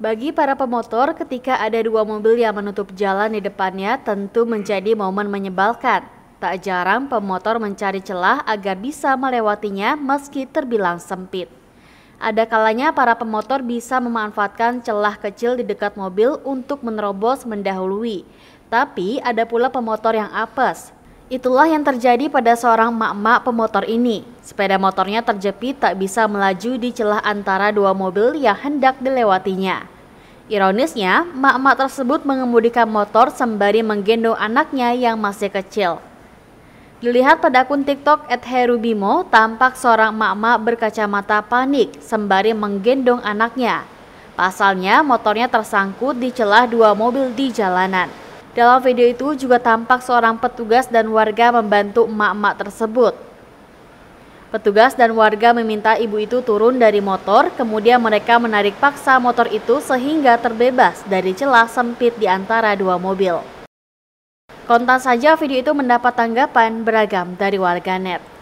Bagi para pemotor, ketika ada dua mobil yang menutup jalan di depannya tentu menjadi momen menyebalkan. Tak jarang pemotor mencari celah agar bisa melewatinya meski terbilang sempit. Ada kalanya para pemotor bisa memanfaatkan celah kecil di dekat mobil untuk menerobos mendahului. Tapi ada pula pemotor yang apes, Itulah yang terjadi pada seorang mak-mak pemotor ini. Sepeda motornya terjepit tak bisa melaju di celah antara dua mobil yang hendak dilewatinya. Ironisnya, mak-mak tersebut mengemudikan motor sembari menggendong anaknya yang masih kecil. Dilihat pada akun TikTok @herubimo, tampak seorang mak-mak berkacamata panik sembari menggendong anaknya. Pasalnya, motornya tersangkut di celah dua mobil di jalanan. Dalam video itu juga tampak seorang petugas dan warga membantu emak-emak tersebut. Petugas dan warga meminta ibu itu turun dari motor, kemudian mereka menarik paksa motor itu sehingga terbebas dari celah sempit di antara dua mobil. Kontan saja video itu mendapat tanggapan beragam dari warganet.